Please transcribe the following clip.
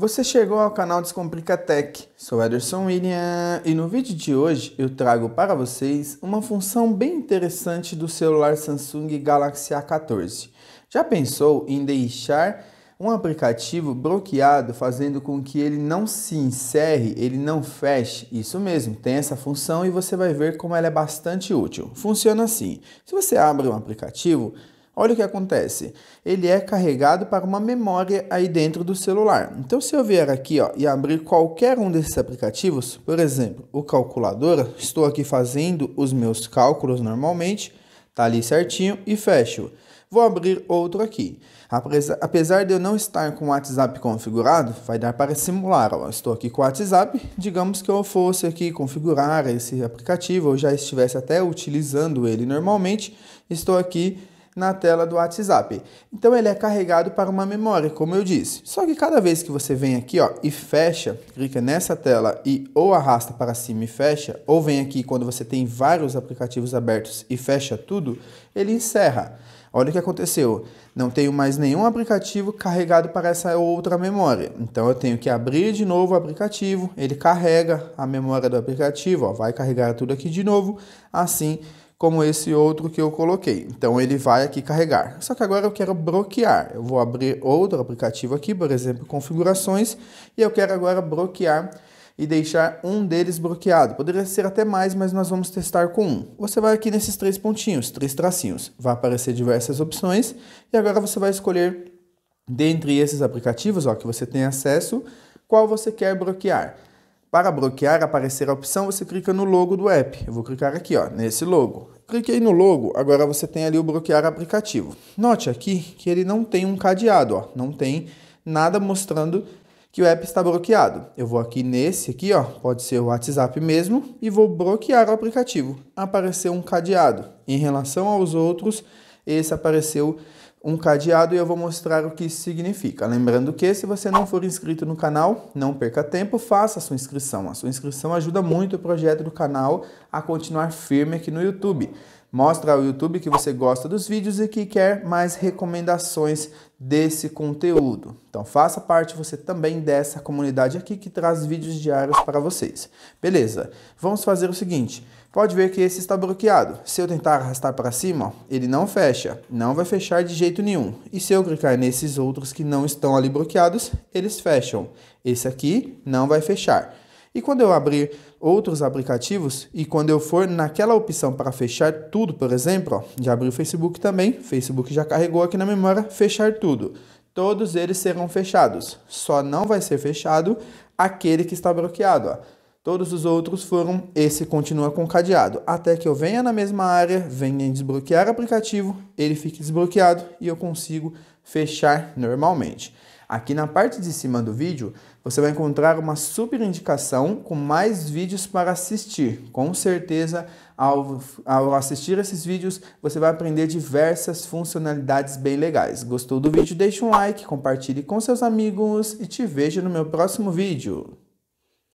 Você chegou ao canal Descomplica Tech. Sou Ederson William e no vídeo de hoje eu trago para vocês uma função bem interessante do celular Samsung Galaxy A14. Já pensou em deixar um aplicativo bloqueado fazendo com que ele não se encerre, ele não feche? Isso mesmo, tem essa função e você vai ver como ela é bastante útil. Funciona assim: se você abre um aplicativo, Olha o que acontece. Ele é carregado para uma memória aí dentro do celular. Então, se eu vier aqui ó, e abrir qualquer um desses aplicativos, por exemplo, o calculadora, estou aqui fazendo os meus cálculos normalmente, tá ali certinho e fecho. Vou abrir outro aqui. Apesar de eu não estar com o WhatsApp configurado, vai dar para simular. Ó. Estou aqui com o WhatsApp. Digamos que eu fosse aqui configurar esse aplicativo, eu já estivesse até utilizando ele normalmente. Estou aqui na tela do WhatsApp. Então ele é carregado para uma memória, como eu disse. Só que cada vez que você vem aqui ó, e fecha, clica nessa tela e ou arrasta para cima e fecha, ou vem aqui quando você tem vários aplicativos abertos e fecha tudo, ele encerra. Olha o que aconteceu. Não tenho mais nenhum aplicativo carregado para essa outra memória. Então eu tenho que abrir de novo o aplicativo, ele carrega a memória do aplicativo, ó, vai carregar tudo aqui de novo, assim como esse outro que eu coloquei. Então ele vai aqui carregar. Só que agora eu quero bloquear. Eu vou abrir outro aplicativo aqui, por exemplo, configurações, e eu quero agora bloquear e deixar um deles bloqueado. Poderia ser até mais, mas nós vamos testar com um. Você vai aqui nesses três pontinhos, três tracinhos. Vai aparecer diversas opções e agora você vai escolher dentre esses aplicativos ó, que você tem acesso, qual você quer bloquear. Para bloquear, aparecer a opção, você clica no logo do app. Eu vou clicar aqui, ó, nesse logo. Cliquei no logo, agora você tem ali o bloquear aplicativo. Note aqui que ele não tem um cadeado, ó, não tem nada mostrando que o app está bloqueado. Eu vou aqui nesse aqui, ó, pode ser o WhatsApp mesmo, e vou bloquear o aplicativo. Apareceu um cadeado. Em relação aos outros, esse apareceu um cadeado e eu vou mostrar o que isso significa. Lembrando que se você não for inscrito no canal, não perca tempo, faça a sua inscrição. A sua inscrição ajuda muito o projeto do canal a continuar firme aqui no YouTube. Mostra ao YouTube que você gosta dos vídeos e que quer mais recomendações desse conteúdo. Então faça parte você também dessa comunidade aqui que traz vídeos diários para vocês. Beleza? Vamos fazer o seguinte. Pode ver que esse está bloqueado. Se eu tentar arrastar para cima, ele não fecha. Não vai fechar de jeito nenhum. E se eu clicar nesses outros que não estão ali bloqueados, eles fecham. Esse aqui não vai fechar. E quando eu abrir outros aplicativos e quando eu for naquela opção para fechar tudo, por exemplo, ó, já abri o Facebook também, Facebook já carregou aqui na memória fechar tudo. Todos eles serão fechados. Só não vai ser fechado aquele que está bloqueado. Ó. Todos os outros foram, esse continua com cadeado. Até que eu venha na mesma área, venha em desbloquear aplicativo, ele fique desbloqueado e eu consigo fechar normalmente. Aqui na parte de cima do vídeo, você vai encontrar uma super indicação com mais vídeos para assistir. Com certeza, ao, ao assistir esses vídeos, você vai aprender diversas funcionalidades bem legais. Gostou do vídeo? Deixe um like, compartilhe com seus amigos e te vejo no meu próximo vídeo.